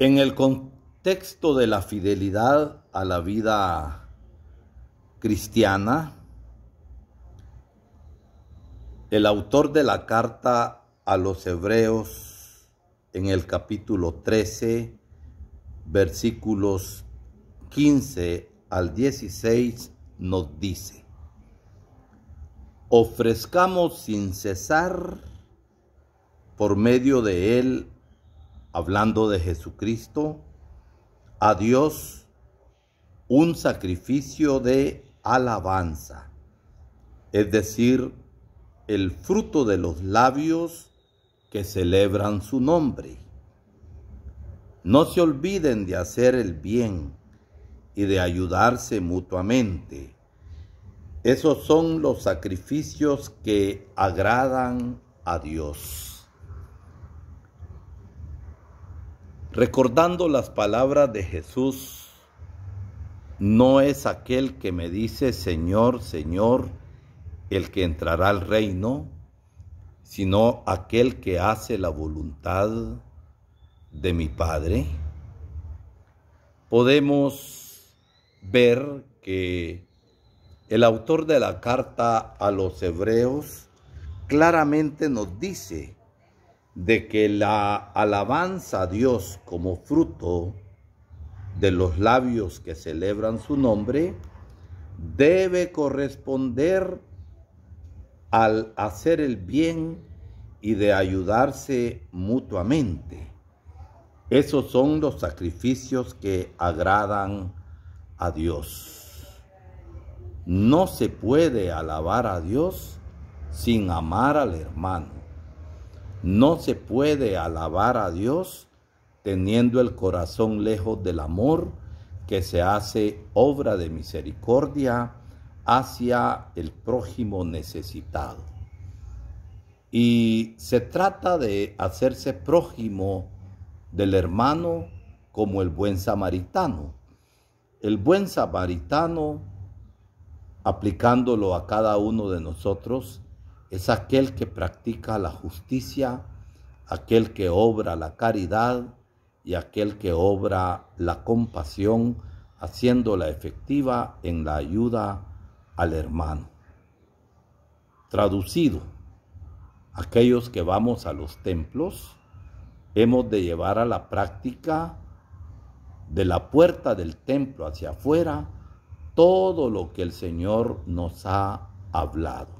En el contexto de la fidelidad a la vida cristiana, el autor de la carta a los hebreos en el capítulo 13, versículos 15 al 16 nos dice, ofrezcamos sin cesar por medio de él hablando de Jesucristo, a Dios un sacrificio de alabanza, es decir, el fruto de los labios que celebran su nombre. No se olviden de hacer el bien y de ayudarse mutuamente. Esos son los sacrificios que agradan a Dios. Recordando las palabras de Jesús, no es aquel que me dice, Señor, Señor, el que entrará al reino, sino aquel que hace la voluntad de mi Padre. Podemos ver que el autor de la carta a los hebreos claramente nos dice de que la alabanza a Dios como fruto de los labios que celebran su nombre debe corresponder al hacer el bien y de ayudarse mutuamente. Esos son los sacrificios que agradan a Dios. No se puede alabar a Dios sin amar al hermano. No se puede alabar a Dios teniendo el corazón lejos del amor que se hace obra de misericordia hacia el prójimo necesitado. Y se trata de hacerse prójimo del hermano como el buen samaritano. El buen samaritano, aplicándolo a cada uno de nosotros, es aquel que practica la justicia, aquel que obra la caridad y aquel que obra la compasión, haciéndola efectiva en la ayuda al hermano. Traducido, aquellos que vamos a los templos, hemos de llevar a la práctica de la puerta del templo hacia afuera todo lo que el Señor nos ha hablado.